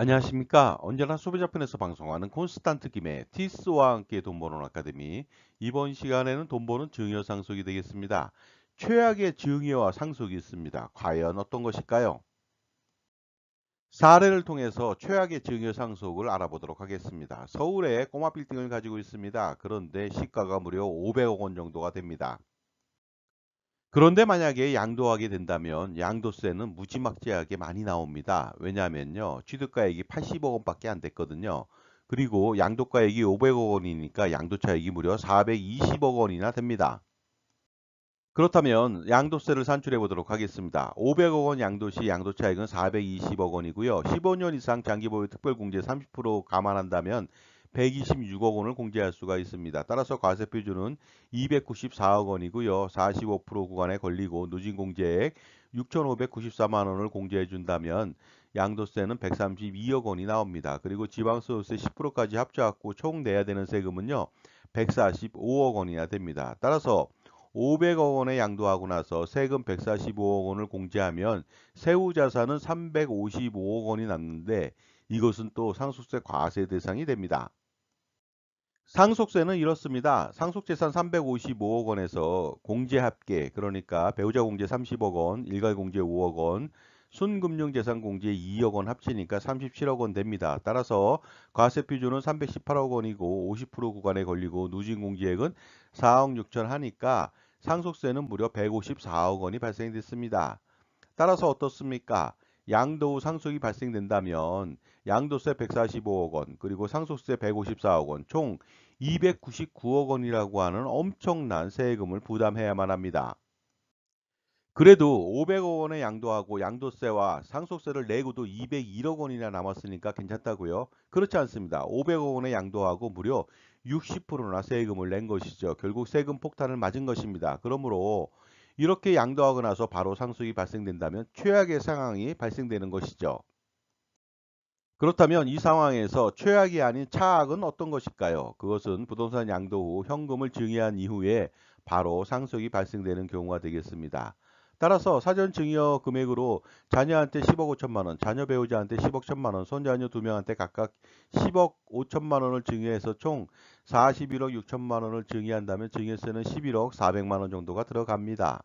안녕하십니까 언제나 소비자편에서 방송하는 콘스탄트 김의 티스와 함께 돈 버는 아카데미 이번 시간에는 돈 버는 증여 상속이 되겠습니다 최악의 증여와 상속이 있습니다 과연 어떤 것일까요 사례를 통해서 최악의 증여 상속을 알아보도록 하겠습니다 서울에 꼬마 빌딩을 가지고 있습니다 그런데 시가가 무려 500억 원 정도가 됩니다 그런데 만약에 양도하게 된다면 양도세는 무지막지하게 많이 나옵니다. 왜냐하면요. 취득가액이 80억 원밖에 안 됐거든요. 그리고 양도가액이 500억 원이니까 양도차액이 무려 420억 원이나 됩니다. 그렇다면 양도세를 산출해 보도록 하겠습니다. 500억 원 양도시 양도차액은 420억 원이고요. 15년 이상 장기보유 특별공제 30% 감안한다면 126억 원을 공제할 수가 있습니다. 따라서 과세표준은 294억 원이고요. 45% 구간에 걸리고 누진 공제액 6,594만 원을 공제해 준다면 양도세는 132억 원이 나옵니다. 그리고 지방소득세 10%까지 합쳐갖고 총 내야 되는 세금은요. 145억 원이나 됩니다. 따라서 500억 원에 양도하고 나서 세금 145억 원을 공제하면 세후 자산은 355억 원이 났는데 이것은 또 상속세 과세 대상이 됩니다. 상속세는 이렇습니다. 상속재산 355억 원에서 공제합계 그러니까 배우자 공제 30억 원, 일괄 공제 5억 원, 순금융재산 공제 2억 원 합치니까 37억 원 됩니다. 따라서 과세 표준은 318억 원이고 50% 구간에 걸리고 누진 공제액은 4억 6천 하니까 상속세는 무려 154억 원이 발생됐습니다. 따라서 어떻습니까? 양도후 상속이 발생된다면 양도세 145억 원 그리고 상속세 154억 원 총 299억 원이라고 하는 엄청난 세금을 부담해야만 합니다. 그래도 500억 원에 양도하고 양도세와 상속세를 내고도 201억 원이나 남았으니까 괜찮다고요? 그렇지 않습니다. 500억 원에 양도하고 무려 60%나 세금을 낸 것이죠. 결국 세금 폭탄을 맞은 것입니다. 그러므로 이렇게 양도하고 나서 바로 상속이 발생된다면 최악의 상황이 발생되는 것이죠. 그렇다면 이 상황에서 최악이 아닌 차악은 어떤 것일까요? 그것은 부동산 양도 후 현금을 증여한 이후에 바로 상속이 발생되는 경우가 되겠습니다. 따라서 사전 증여 금액으로 자녀한테 10억 5천만 원, 자녀 배우자한테 10억 1천만 원, 손자녀 2 명한테 각각 10억 5천만 원을 증여해서 총 41억 6천만 원을 증여한다면 증여세는 11억 4백만 원 정도가 들어갑니다.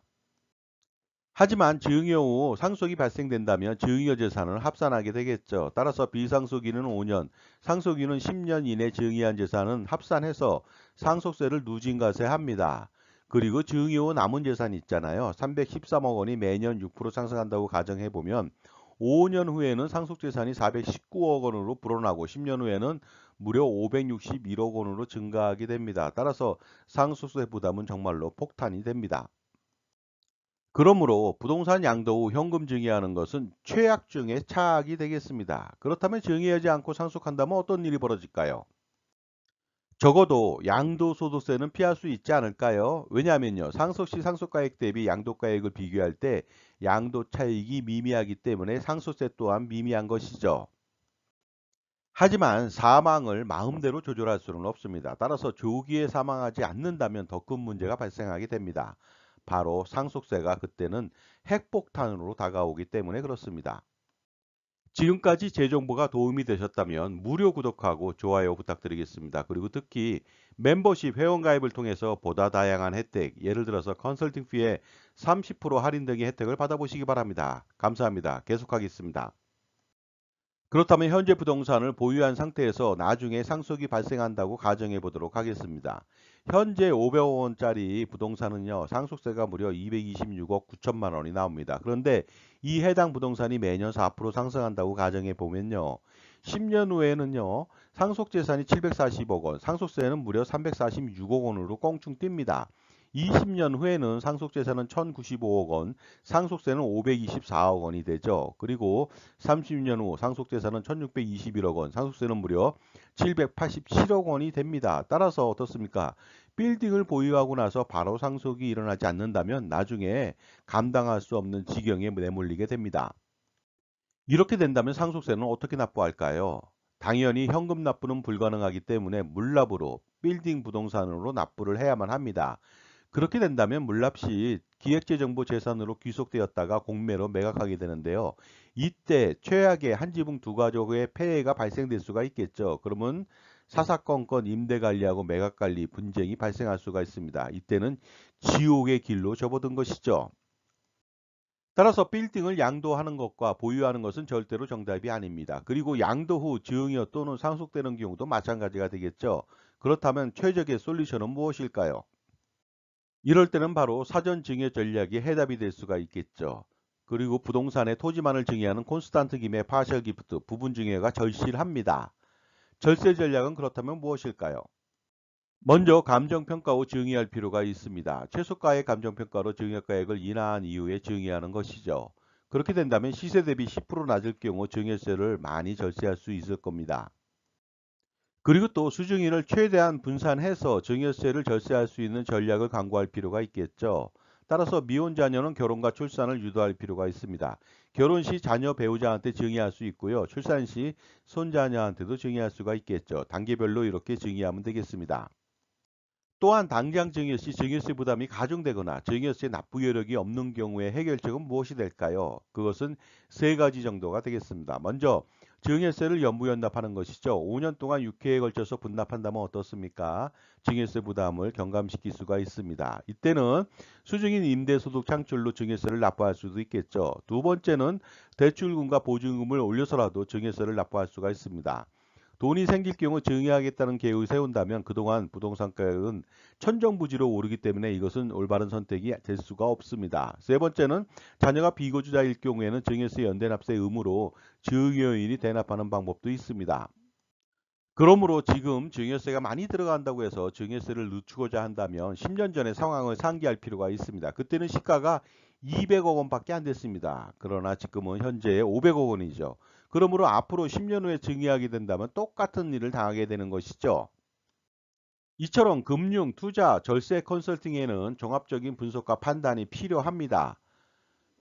하지만 증여 후 상속이 발생된다면 증여 재산을 합산하게 되겠죠. 따라서 비상속인은 5년, 상속인은 10년 이내 증여한 재산은 합산해서 상속세를 누진과세합니다. 그리고 증여 후 남은 재산 있잖아요. 313억 원이 매년 6% 상승한다고 가정해 보면 5년 후에는 상속 재산이 419억 원으로 불어나고 10년 후에는 무려 561억 원으로 증가하게 됩니다. 따라서 상속세 부담은 정말로 폭탄이 됩니다. 그러므로 부동산 양도 후 현금 증여하는 것은 최악 중의 차악이 되겠습니다. 그렇다면 증여하지 않고 상속한다면 어떤 일이 벌어질까요? 적어도 양도소득세는 피할 수 있지 않을까요? 왜냐하면요. 상속시 상속가액 대비 양도가액을 비교할 때 양도 차익이 미미하기 때문에 상속세 또한 미미한 것이죠. 하지만 사망을 마음대로 조절할 수는 없습니다. 따라서 조기에 사망하지 않는다면 더 큰 문제가 발생하게 됩니다. 바로 상속세가 그때는 핵폭탄으로 다가오기 때문에 그렇습니다. 지금까지 제 정보가 도움이 되셨다면 무료 구독하고 좋아요 부탁드리겠습니다. 그리고 특히 멤버십 회원가입을 통해서 보다 다양한 혜택, 예를 들어서 컨설팅 피에 30% 할인 등의 혜택을 받아보시기 바랍니다. 감사합니다. 계속하겠습니다. 그렇다면 현재 부동산을 보유한 상태에서 나중에 상속이 발생한다고 가정해 보도록 하겠습니다. 현재 500억 원짜리 부동산은요 상속세가 무려 226억 9천만 원이 나옵니다. 그런데 이 해당 부동산이 매년 4% 상승한다고 가정해 보면요 10년 후에는요 상속재산이 740억 원, 상속세는 무려 346억 원으로 껑충 뜁니다. 20년 후에는 상속재산은 1095억 원, 상속세는 524억 원이 되죠. 그리고 30년 후 상속재산은 1621억 원, 상속세는 무려 787억 원이 됩니다. 따라서 어떻습니까? 빌딩을 보유하고 나서 바로 상속이 일어나지 않는다면 나중에 감당할 수 없는 지경에 내몰리게 됩니다. 이렇게 된다면 상속세는 어떻게 납부할까요? 당연히 현금 납부는 불가능하기 때문에 물납으로 빌딩 부동산으로 납부를 해야만 합니다. 그렇게 된다면 물납시 기획재정부 재산으로 귀속되었다가 공매로 매각하게 되는데요. 이때 최악의 한 지붕 두 가족의 폐해가 발생될 수가 있겠죠. 그러면 사사건건 임대관리하고 매각관리 분쟁이 발생할 수가 있습니다. 이때는 지옥의 길로 접어든 것이죠. 따라서 빌딩을 양도하는 것과 보유하는 것은 절대로 정답이 아닙니다. 그리고 양도 후 지흥이어 또는 상속되는 경우도 마찬가지가 되겠죠. 그렇다면 최적의 솔루션은 무엇일까요? 이럴 때는 바로 사전 증여 전략이 해답이 될 수가 있겠죠. 그리고 부동산의 토지만을 증여하는 콘스탄트 김의 파셜 기프트 부분 증여가 절실합니다. 절세 전략은 그렇다면 무엇일까요? 먼저 감정평가 후 증여할 필요가 있습니다. 최소가의 감정평가로 증여가액을 인하한 이후에 증여하는 것이죠. 그렇게 된다면 시세 대비 10% 낮을 경우 증여세를 많이 절세할 수 있을 겁니다. 그리고 또 수증인을 최대한 분산해서 증여세를 절세할 수 있는 전략을 강구할 필요가 있겠죠. 따라서 미혼 자녀는 결혼과 출산을 유도할 필요가 있습니다. 결혼 시 자녀 배우자한테 증여할 수 있고요. 출산 시 손자녀한테도 증여할 수가 있겠죠. 단계별로 이렇게 증여하면 되겠습니다. 또한 당장 증여시 증여세 부담이 가중되거나 증여세 납부 여력이 없는 경우에 해결책은 무엇이 될까요? 그것은 세 가지 정도가 되겠습니다. 먼저 증여세를 연부연납하는 것이죠. 5년 동안 6회에 걸쳐서 분납한다면 어떻습니까? 증여세 부담을 경감시킬 수가 있습니다. 이때는 수중인 임대소득 창출로 증여세를 납부할 수도 있겠죠. 두 번째는 대출금과 보증금을 올려서라도 증여세를 납부할 수가 있습니다. 돈이 생길 경우 증여하겠다는 계획을 세운다면 그동안 부동산 가격은 천정부지로 오르기 때문에 이것은 올바른 선택이 될 수가 없습니다. 세 번째는 자녀가 비거주자일 경우에는 증여세 연대납세 의무로 증여인이 대납하는 방법도 있습니다. 그러므로 지금 증여세가 많이 들어간다고 해서 증여세를 늦추고자 한다면 10년 전의 상황을 상기할 필요가 있습니다. 그때는 시가가 200억 원밖에 안 됐습니다. 그러나 지금은 현재 500억 원이죠. 그러므로 앞으로 10년 후에 증여하게 된다면 똑같은 일을 당하게 되는 것이죠. 이처럼 금융, 투자, 절세 컨설팅에는 종합적인 분석과 판단이 필요합니다.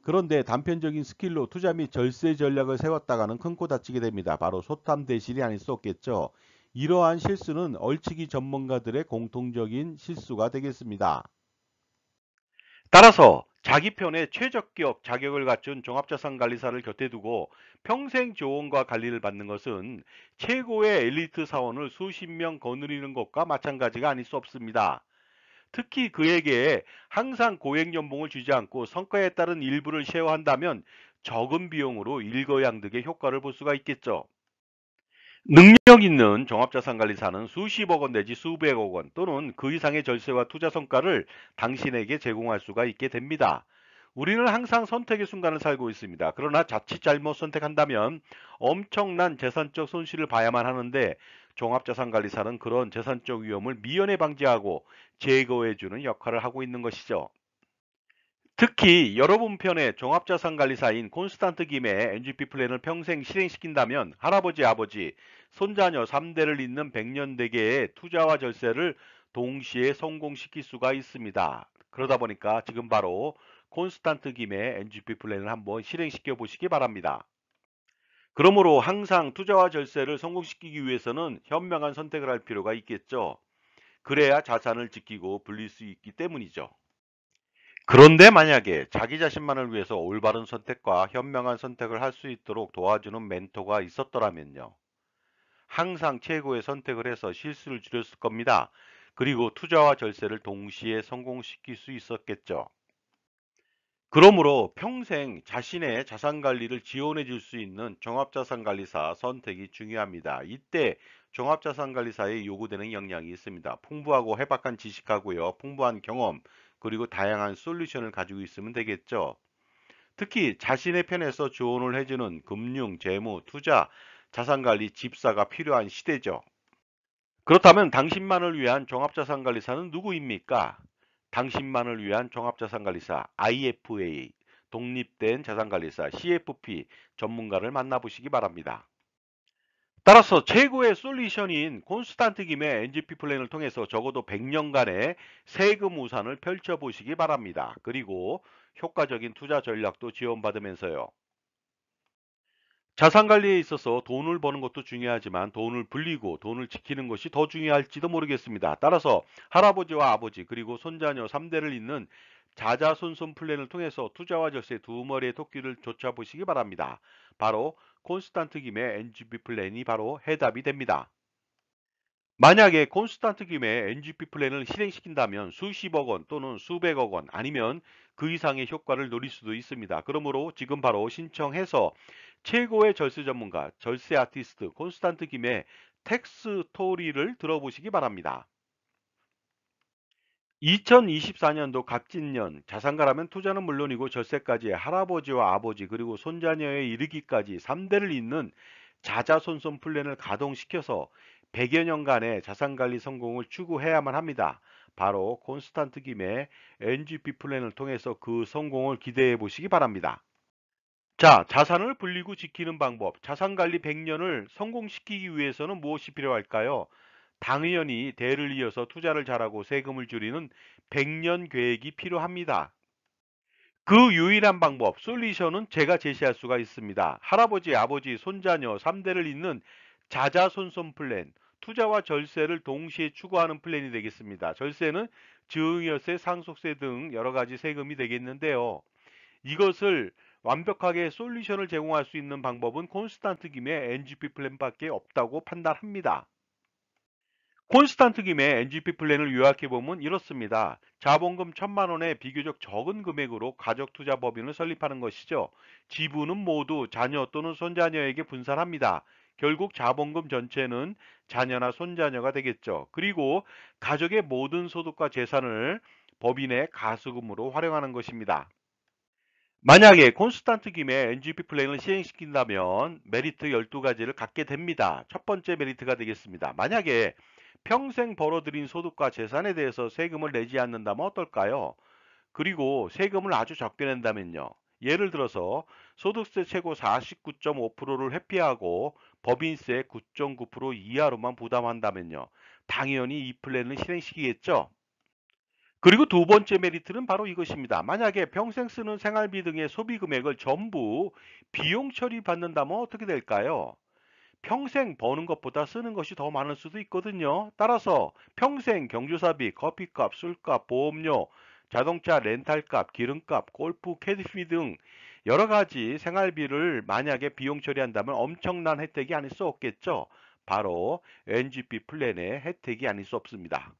그런데 단편적인 스킬로 투자 및 절세 전략을 세웠다가는 큰코 다치게 됩니다. 바로 소탐대실이 아닐 수 없겠죠. 이러한 실수는 얼치기 전문가들의 공통적인 실수가 되겠습니다. 따라서 자기 편의 최적기업 자격을 갖춘 종합자산관리사를 곁에 두고 평생 조언과 관리를 받는 것은 최고의 엘리트 사원을 수십 명 거느리는 것과 마찬가지가 아닐 수 없습니다. 특히 그에게 항상 고액 연봉을 주지 않고 성과에 따른 일부를 쉐어한다면 적은 비용으로 일거양득의 효과를 볼 수가 있겠죠. 능력 있는 종합자산관리사는 수십억 원 내지 수백억 원 또는 그 이상의 절세와 투자 성과를 당신에게 제공할 수가 있게 됩니다. 우리는 항상 선택의 순간을 살고 있습니다. 그러나 자칫 잘못 선택한다면 엄청난 재산적 손실을 봐야만 하는데 종합자산관리사는 그런 재산적 위험을 미연에 방지하고 제거해주는 역할을 하고 있는 것이죠. 특히 여러분 편의 종합자산관리사인 콘스탄트 김의 NGP 플랜을 평생 실행시킨다면 할아버지 아버지 손자녀 3대를 잇는 백년대계의 투자와 절세를 동시에 성공시킬 수가 있습니다. 그러다 보니까 지금 바로 콘스탄트 김의 NGP 플랜을 한번 실행시켜 보시기 바랍니다. 그러므로 항상 투자와 절세를 성공시키기 위해서는 현명한 선택을 할 필요가 있겠죠. 그래야 자산을 지키고 불릴 수 있기 때문이죠. 그런데 만약에 자기 자신만을 위해서 올바른 선택과 현명한 선택을 할 수 있도록 도와주는 멘토가 있었더라면요. 항상 최고의 선택을 해서 실수를 줄였을 겁니다. 그리고 투자와 절세를 동시에 성공시킬 수 있었겠죠. 그러므로 평생 자신의 자산관리를 지원해 줄 수 있는 종합자산관리사 선택이 중요합니다. 이때 종합자산관리사에 요구되는 역량이 있습니다. 풍부하고 해박한 지식하고요. 풍부한 경험, 그리고 다양한 솔루션을 가지고 있으면 되겠죠. 특히 자신의 편에서 조언을 해주는 금융, 재무, 투자, 자산관리 집사가 필요한 시대죠. 그렇다면 당신만을 위한 종합자산관리사는 누구입니까? 당신만을 위한 종합자산관리사 IFA, 독립된 자산관리사 CFP 전문가를 만나보시기 바랍니다. 따라서 최고의 솔루션인 콘스탄트 김의 NGP 플랜을 통해서 적어도 100년간의 세금 우산을 펼쳐보시기 바랍니다. 그리고 효과적인 투자 전략도 지원받으면서요. 자산관리에 있어서 돈을 버는 것도 중요하지만 돈을 불리고 돈을 지키는 것이 더 중요할지도 모르겠습니다. 따라서 할아버지와 아버지 그리고 손자녀 3대를 잇는 자자손손 플랜을 통해서 투자와 절세 두 머리의 토끼를 쫓아보시기 바랍니다. 바로 콘스탄트 김의 NGP 플랜이 바로 해답이 됩니다. 만약에 콘스탄트 김의 NGP 플랜을 실행시킨다면 수십억 원 또는 수백억 원 아니면 그 이상의 효과를 노릴 수도 있습니다. 그러므로 지금 바로 신청해서 최고의 절세 전문가, 절세 아티스트 콘스탄트 김의 텍스토리를 들어보시기 바랍니다. 2024년도 갑진년 자산가라면 투자는 물론이고 절세까지 할아버지와 아버지 그리고 손자녀에 이르기까지 3대를 잇는 자자손손 플랜을 가동시켜서 100여 년간의 자산관리 성공을 추구해야만 합니다. 바로 콘스탄트 김의 NGP 플랜을 통해서 그 성공을 기대해 보시기 바랍니다. 자, 자산을 불리고 지키는 방법, 자산관리 100년을 성공시키기 위해서는 무엇이 필요할까요? 당연히 대를 이어서 투자를 잘하고 세금을 줄이는 100년 계획이 필요합니다. 그 유일한 방법, 솔루션은 제가 제시할 수가 있습니다. 할아버지, 아버지, 손자녀 3대를 잇는 자자손손 플랜, 투자와 절세를 동시에 추구하는 플랜이 되겠습니다. 절세는 증여세, 상속세 등 여러 가지 세금이 되겠는데요. 이것을 완벽하게 솔루션을 제공할 수 있는 방법은 콘스탄트 김의 NGP 플랜밖에 없다고 판단합니다. 콘스탄트 김의 NGP 플랜을 요약해보면 이렇습니다. 자본금 1 천만 원에 비교적 적은 금액으로 가족투자 법인을 설립하는 것이죠. 지분은 모두 자녀 또는 손자녀에게 분산합니다. 결국 자본금 전체는 자녀나 손자녀가 되겠죠. 그리고 가족의 모든 소득과 재산을 법인의 가수금으로 활용하는 것입니다. 만약에 콘스탄트 김의 NGP 플랜을 시행시킨다면 메리트 12가지를 갖게 됩니다. 첫 번째 메리트가 되겠습니다. 만약에 평생 벌어들인 소득과 재산에 대해서 세금을 내지 않는다면 어떨까요? 그리고 세금을 아주 적게 낸다면요. 예를 들어서 소득세 최고 49.5%를 회피하고 법인세 9.9% 이하로만 부담한다면요. 당연히 이 플랜을 실행시키겠죠. 그리고 두 번째 메리트는 바로 이것입니다. 만약에 평생 쓰는 생활비 등의 소비 금액을 전부 비용 처리 받는다면 어떻게 될까요? 평생 버는 것보다 쓰는 것이 더 많을 수도 있거든요. 따라서 평생 경조사비, 커피값, 술값, 보험료, 자동차 렌탈값, 기름값, 골프, 캐디피 등 여러 가지 생활비를 만약에 비용 처리한다면 엄청난 혜택이 아닐 수 없겠죠. 바로 NGP 플랜의 혜택이 아닐 수 없습니다.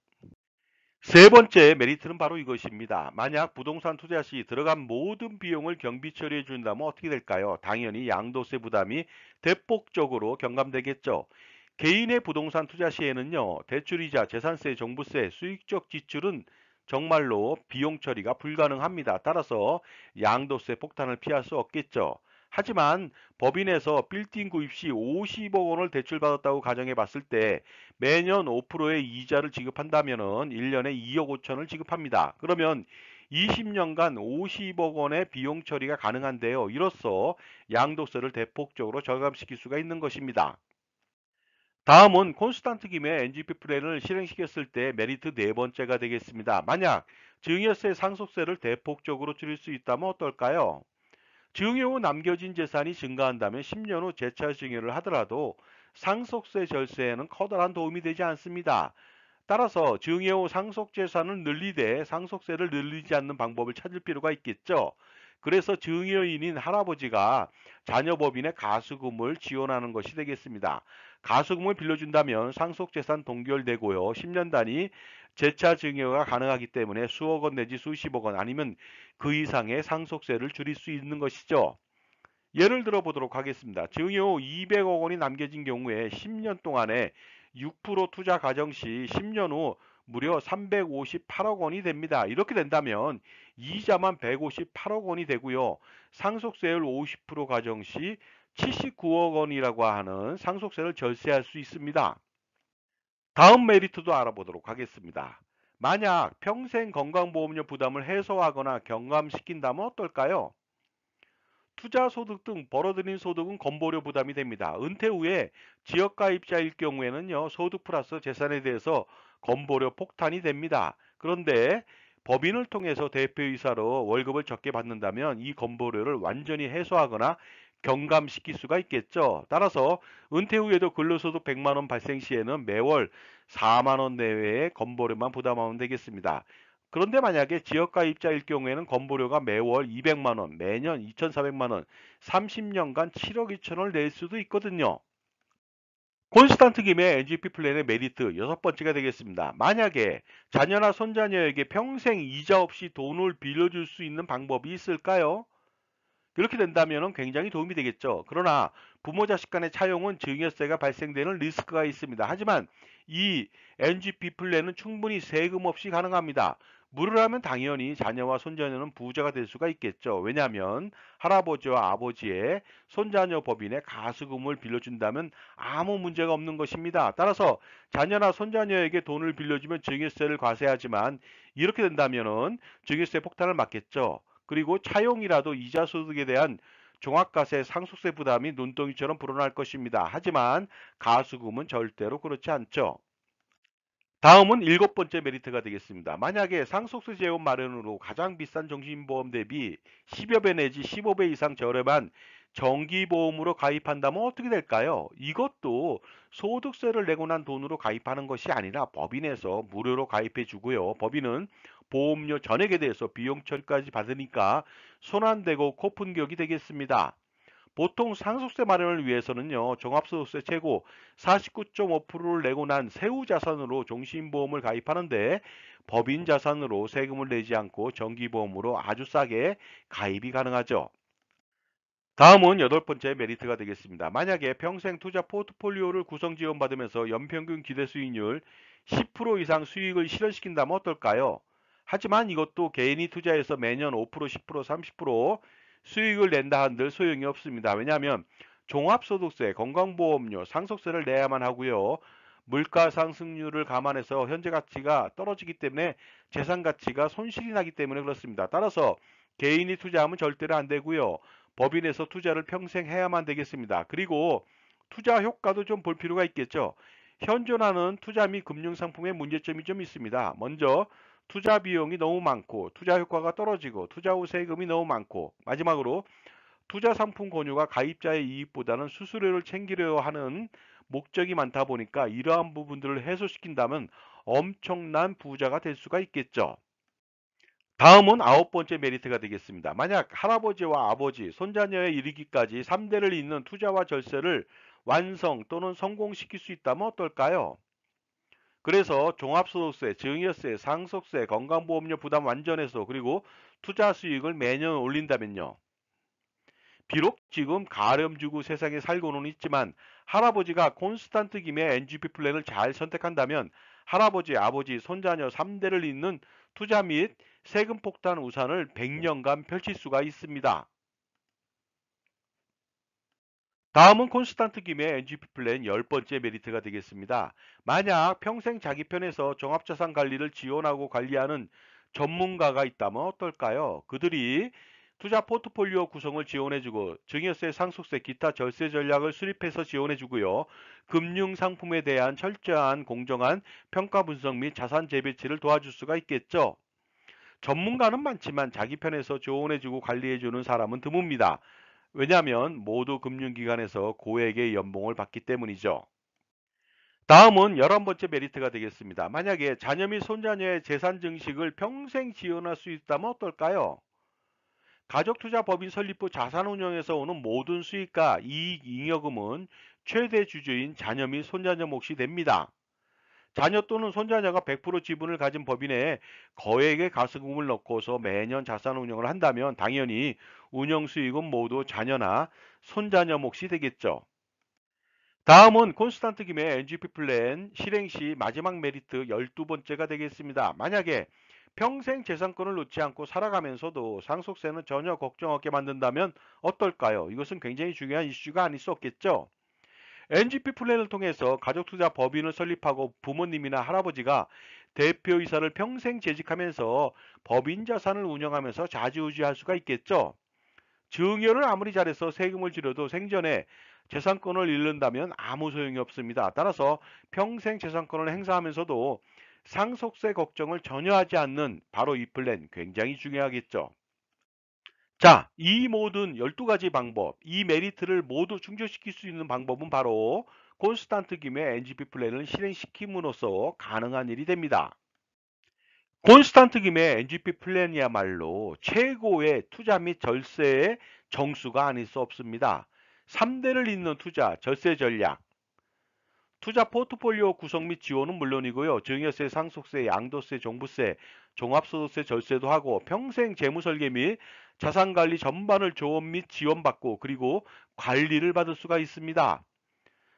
세 번째 메리트는 바로 이것입니다. 만약 부동산 투자 시 들어간 모든 비용을 경비 처리해 준다면 어떻게 될까요? 당연히 양도세 부담이 대폭적으로 경감되겠죠. 개인의 부동산 투자 시에는요. 대출이자, 재산세, 종부세, 수익적 지출은 정말로 비용 처리가 불가능합니다. 따라서 양도세 폭탄을 피할 수 없겠죠. 하지만 법인에서 빌딩 구입 시 50억 원을 대출받았다고 가정해 봤을 때 매년 5%의 이자를 지급한다면 1년에 2억 5천을 지급합니다. 그러면 20년간 50억 원의 비용 처리가 가능한데요. 이로써 양도세를 대폭적으로 절감시킬 수가 있는 것입니다. 다음은 콘스탄트 김의 NGP 플랜을 실행시켰을 때 메리트 네 번째가 되겠습니다. 만약 증여세 상속세를 대폭적으로 줄일 수 있다면 어떨까요? 증여 후 남겨진 재산이 증가한다면 10년 후 재차증여를 하더라도 상속세 절세에는 커다란 도움이 되지 않습니다. 따라서 증여 후 상속재산을 늘리되 상속세를 늘리지 않는 방법을 찾을 필요가 있겠죠. 그래서 증여인인 할아버지가 자녀법인의 가수금을 지원하는 것이 되겠습니다. 가수금을 빌려준다면 상속재산 동결되고요. 10년 단위 재차 증여가 가능하기 때문에 수억 원 내지 수십억 원 아니면 그 이상의 상속세를 줄일 수 있는 것이죠. 예를 들어 보도록 하겠습니다. 증여 200억 원이 남겨진 경우에 10년 동안에 6% 투자 가정 시 10년 후 무려 358억 원이 됩니다. 이렇게 된다면 이자만 158억 원이 되고요. 상속세율 50% 가정 시 79억 원이라고 하는 상속세를 절세할 수 있습니다. 다음 메리트도 알아보도록 하겠습니다. 만약 평생 건강보험료 부담을 해소하거나 경감시킨다면 어떨까요? 투자소득 등 벌어들인 소득은 건보료 부담이 됩니다. 은퇴 후에 지역가입자일 경우에는요. 소득 플러스 재산에 대해서 건보료 폭탄이 됩니다. 그런데 법인을 통해서 대표이사로 월급을 적게 받는다면 이 건보료를 완전히 해소하거나 경감시킬 수가 있겠죠. 따라서 은퇴 후에도 근로소득 100만원 발생 시에는 매월 4만원 내외의 건보료만 부담하면 되겠습니다. 그런데 만약에 지역가입자일 경우에는 건보료가 매월 200만원, 매년 2,400만원, 30년간 7억 2천원을 낼 수도 있거든요. 콘스탄트 김의 NGP 플랜의 메리트 여섯 번째가 되겠습니다. 만약에 자녀나 손자녀에게 평생 이자 없이 돈을 빌려줄 수 있는 방법이 있을까요? 이렇게 된다면 굉장히 도움이 되겠죠. 그러나 부모 자식 간의 차용은 증여세가 발생되는 리스크가 있습니다. 하지만 이 NGP 플랜은 충분히 세금 없이 가능합니다. 무료 하면 당연히 자녀와 손자녀는 부자가 될 수가 있겠죠. 왜냐하면 할아버지와 아버지의 손자녀 법인의 가수금을 빌려준다면 아무 문제가 없는 것입니다. 따라서 자녀나 손자녀에게 돈을 빌려주면 증여세를 과세하지만 이렇게 된다면 증여세 폭탄을 맞겠죠. 그리고 차용이라도 이자 소득에 대한 종합과세 상속세 부담이 눈덩이처럼 불어날 것입니다. 하지만 가수금은 절대로 그렇지 않죠. 다음은 일곱 번째 메리트가 되겠습니다. 만약에 상속세 재원 마련으로 가장 비싼 정신보험 대비 10여 배 내지 15배 이상 저렴한 정기보험으로 가입한다면 어떻게 될까요? 이것도 소득세를 내고 난 돈으로 가입하는 것이 아니라 법인에서 무료로 가입해 주고요. 법인은 보험료 전액에 대해서 비용 처리까지 받으니까 손안대고 코푼 격이 되겠습니다. 보통 상속세 마련을 위해서는요 종합소득세 최고 49.5%를 내고 난 세후 자산으로 종신보험을 가입하는데 법인 자산으로 세금을 내지 않고 정기보험으로 아주 싸게 가입이 가능하죠. 다음은 여덟 번째 메리트가 되겠습니다. 만약에 평생 투자 포트폴리오를 구성 지원받으면서 연평균 기대 수익률 10% 이상 수익을 실현시킨다면 어떨까요? 하지만 이것도 개인이 투자해서 매년 5%, 10%, 30% 수익을 낸다 한들 소용이 없습니다. 왜냐하면 종합소득세, 건강보험료, 상속세를 내야만 하고요. 물가 상승률을 감안해서 현재 가치가 떨어지기 때문에 재산 가치가 손실이 나기 때문에 그렇습니다. 따라서 개인이 투자하면 절대로 안 되고요. 법인에서 투자를 평생 해야만 되겠습니다. 그리고 투자 효과도 좀 볼 필요가 있겠죠. 현존하는 투자 및 금융상품의 문제점이 좀 있습니다. 먼저 투자 비용이 너무 많고 투자 효과가 떨어지고 투자 후 세금이 너무 많고 마지막으로 투자 상품 권유가 가입자의 이익보다는 수수료를 챙기려 하는 목적이 많다 보니까 이러한 부분들을 해소시킨다면 엄청난 부자가 될 수가 있겠죠. 다음은 아홉 번째 메리트가 되겠습니다. 만약 할아버지와 아버지, 손자녀에 이르기까지 3대를 잇는 투자와 절세를 완성 또는 성공시킬 수 있다면 어떨까요? 그래서 종합소득세, 증여세, 상속세, 건강보험료 부담 완전 해서 그리고 투자 수익을 매년 올린다면요. 비록 지금 가렴주구 세상에 살고는 있지만 할아버지가 콘스탄트 김의 NGP 플랜을 잘 선택한다면 할아버지, 아버지, 손자녀 3대를 잇는 투자 및 세금 폭탄 우산을 100년간 펼칠 수가 있습니다. 다음은 콘스탄트 김의 NGP 플랜 10번째 메리트가 되겠습니다. 만약 평생 자기 편에서 종합자산 관리를 지원하고 관리하는 전문가가 있다면 어떨까요? 그들이 투자 포트폴리오 구성을 지원해주고 증여세, 상속세, 기타 절세 전략을 수립해서 지원해주고요. 금융 상품에 대한 철저한 공정한 평가 분석 및 자산 재배치를 도와줄 수가 있겠죠. 전문가는 많지만 자기 편에서 조언해주고 관리해주는 사람은 드뭅니다. 왜냐하면 모두 금융기관에서 고액의 연봉을 받기 때문이죠. 다음은 열한 번째 메리트가 되겠습니다. 만약에 자녀 및 손자녀의 재산 증식을 평생 지원할 수 있다면 어떨까요? 가족투자법인 설립부 자산운용에서 오는 모든 수익과 이익잉여금은 최대 주주인 자녀 및 손자녀 몫이 됩니다. 자녀 또는 손자녀가 100% 지분을 가진 법인에 거액의 가스금을 넣고서 매년 자산운용을 한다면 당연히 운영 수익은 모두 자녀나 손자녀 몫이 되겠죠. 다음은 콘스탄트 김의 NGP 플랜 실행 시 마지막 메리트 12번째가 되겠습니다. 만약에 평생 재산권을 놓지 않고 살아가면서도 상속세는 전혀 걱정 없게 만든다면 어떨까요? 이것은 굉장히 중요한 이슈가 아닐 수 없겠죠. NGP 플랜을 통해서 가족투자 법인을 설립하고 부모님이나 할아버지가 대표이사를 평생 재직하면서 법인 자산을 운영하면서 자지우지할 수가 있겠죠. 증여를 아무리 잘해서 세금을 지려도 생전에 재산권을 잃는다면 아무 소용이 없습니다. 따라서 평생 재산권을 행사하면서도 상속세 걱정을 전혀 하지 않는 바로 이 플랜 굉장히 중요하겠죠. 자, 이 모든 12가지 방법, 이 메리트를 모두 충족시킬 수 있는 방법은 바로 콘스탄트 김의 NGP 플랜을 실행시킴으로써 가능한 일이 됩니다. 콘스탄트 김의 NGP 플랜이야말로 최고의 투자 및 절세의 정수가 아닐 수 없습니다. 3대를 잇는 투자, 절세 전략, 투자 포트폴리오 구성 및 지원은 물론이고요. 증여세, 상속세, 양도세, 종부세, 종합소득세 절세도 하고 평생 재무설계 및 자산관리 전반을 조언 및 지원받고 그리고 관리를 받을 수가 있습니다.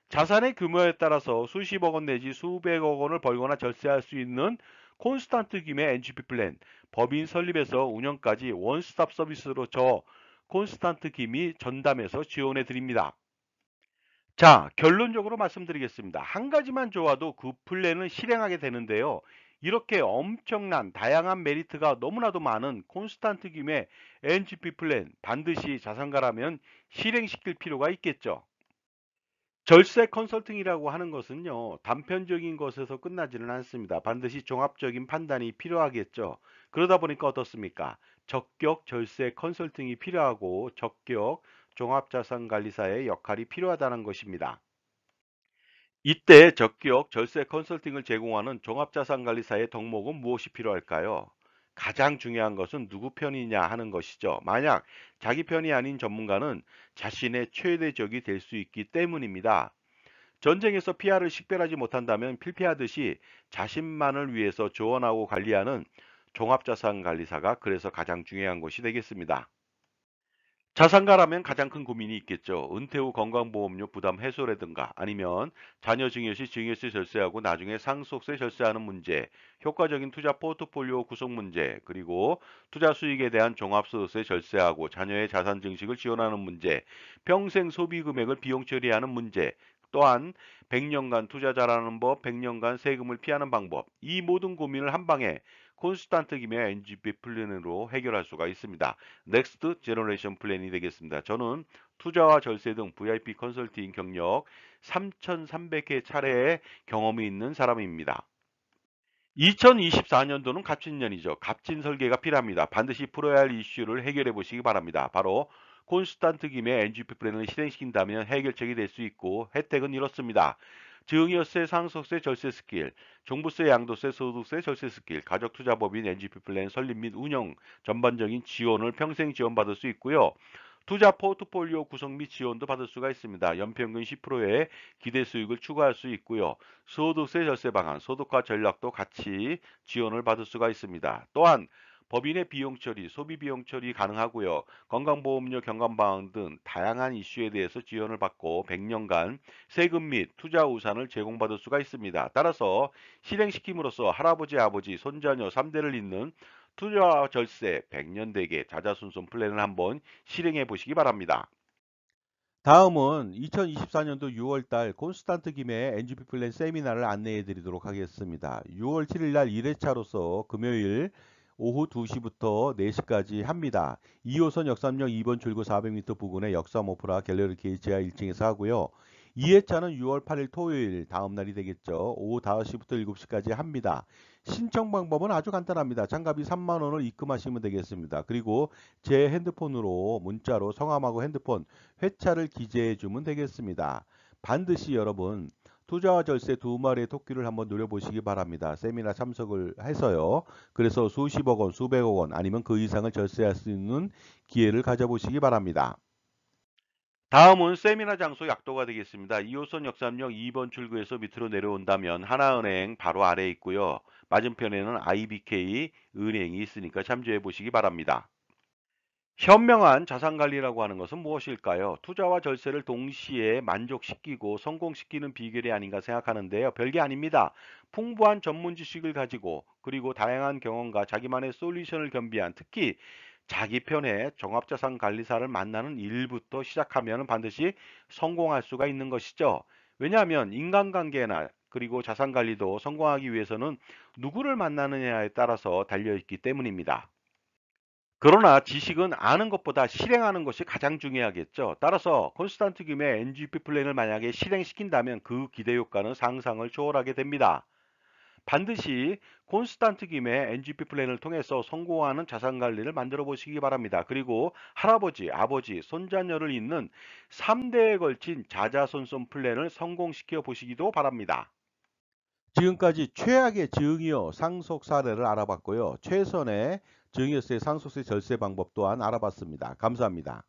자산의 규모에 따라서 수십억 원 내지 수백억 원을 벌거나 절세할 수 있는 콘스탄트 김의 NGP 플랜, 법인 설립에서 운영까지 원스톱 서비스로 저 콘스탄트 김이 전담해서 지원해 드립니다. 자, 결론적으로 말씀드리겠습니다. 한 가지만 좋아도 그 플랜은 실행하게 되는데요. 이렇게 엄청난 다양한 메리트가 너무나도 많은 콘스탄트 김의 NGP 플랜 반드시 자산가라면 실행시킬 필요가 있겠죠. 절세 컨설팅이라고 하는 것은요 단편적인 것에서 끝나지는 않습니다. 반드시 종합적인 판단이 필요하겠죠. 그러다 보니까 어떻습니까? 적격 절세 컨설팅이 필요하고 적격 종합자산관리사의 역할이 필요하다는 것입니다. 이때 적격 절세 컨설팅을 제공하는 종합자산관리사의 덕목은 무엇이 필요할까요? 가장 중요한 것은 누구 편이냐 하는 것이죠. 만약 자기 편이 아닌 전문가는 자신의 최대적이 될 수 있기 때문입니다. 전쟁에서 피아를 식별하지 못한다면 필피하듯이 자신만을 위해서 조언하고 관리하는 종합자산관리사가 그래서 가장 중요한 것이 되겠습니다. 자산가라면 가장 큰 고민이 있겠죠. 은퇴 후 건강보험료 부담 해소라든가 아니면 자녀 증여시 증여세 절세하고 나중에 상속세 절세하는 문제, 효과적인 투자 포트폴리오 구성 문제, 그리고 투자 수익에 대한 종합소득세 절세하고 자녀의 자산 증식을 지원하는 문제, 평생 소비 금액을 비용 처리하는 문제, 또한 100년간 투자 잘하는 법, 100년간 세금을 피하는 방법 이 모든 고민을 한 방에 콘스탄트 김의 NGP 플랜으로 해결할 수가 있습니다. 넥스트 제너레이션 플랜이 되겠습니다. 저는 투자와 절세 등 VIP 컨설팅 경력 3,300회 차례의 경험이 있는 사람입니다. 2024년도는 값진년이죠. 값진 설계가 필요합니다. 반드시 풀어야 할 이슈를 해결해 보시기 바랍니다. 바로 콘스탄트 김에 NGP 플랜을 실행시킨다면 해결책이 될 수 있고 혜택은 이렇습니다. 증여세, 상속세, 절세 스킬, 종부세, 양도세, 소득세, 절세 스킬, 가족투자법인 NGP 플랜 설립 및 운영 전반적인 지원을 평생 지원받을 수 있고요. 투자 포트폴리오 구성 및 지원도 받을 수가 있습니다. 연평균 10%의 기대 수익을 추가할 수 있고요. 소득세 절세 방안, 소득과 전략도 같이 지원을 받을 수가 있습니다. 또한 법인의 비용 처리, 소비 비용 처리 가능하고요. 건강보험료 경감 방안 등 다양한 이슈에 대해서 지원을 받고 100년간 세금 및 투자 우산을 제공받을 수가 있습니다. 따라서 실행시킴으로써 할아버지, 아버지, 손자녀 3대를 잇는 투자 절세 100년 대계 자자순손 플랜을 한번 실행해 보시기 바랍니다. 다음은 2024년도 6월달 콘스탄트 김의 NGP 플랜 세미나를 안내해 드리도록 하겠습니다. 6월 7일날 1회차로서 금요일 오후 2시부터 4시까지 합니다. 2호선 역삼역 2번 출구 400m 부근의 역삼 오프라 갤러리 케이지하 1층에서 하고요. 2회차는 6월 8일 토요일 다음 날이 되겠죠. 오후 5시부터 7시까지 합니다. 신청 방법은 아주 간단합니다. 장갑이 3만 원을 입금하시면 되겠습니다. 그리고 제 핸드폰으로 문자로 성함하고 핸드폰 회차를 기재해 주면 되겠습니다. 반드시 여러분 투자와 절세 두 마리의 토끼를 한번 노려보시기 바랍니다. 세미나 참석을 해서요. 그래서 수십억 원, 수백억 원 아니면 그 이상을 절세할 수 있는 기회를 가져보시기 바랍니다. 다음은 세미나 장소 약도가 되겠습니다. 2호선 역삼역 2번 출구에서 밑으로 내려온다면 하나은행 바로 아래에 있고요. 맞은편에는 IBK 은행이 있으니까 참조해 보시기 바랍니다. 현명한 자산관리라고 하는 것은 무엇일까요? 투자와 절세를 동시에 만족시키고 성공시키는 비결이 아닌가 생각하는데요. 별게 아닙니다. 풍부한 전문 지식을 가지고 그리고 다양한 경험과 자기만의 솔루션을 겸비한 특히 자기 편의 종합자산 관리사를 만나는 일부터 시작하면 반드시 성공할 수가 있는 것이죠. 왜냐하면 인간관계나 그리고 자산관리도 성공하기 위해서는 누구를 만나느냐에 따라서 달려있기 때문입니다. 그러나 지식은 아는 것보다 실행하는 것이 가장 중요하겠죠. 따라서 콘스탄트 김의 NGP 플랜을 만약에 실행시킨다면 그 기대 효과는 상상을 초월하게 됩니다. 반드시 콘스탄트 김의 NGP 플랜을 통해서 성공하는 자산 관리를 만들어 보시기 바랍니다. 그리고 할아버지, 아버지, 손자녀를 잇는 3대에 걸친 자자손손 플랜을 성공시켜 보시기도 바랍니다. 지금까지 최악의 증여 이 상속 사례를 알아봤고요. 최선의 증여세, 상속세, 절세 방법 또한 알아봤습니다. 감사합니다.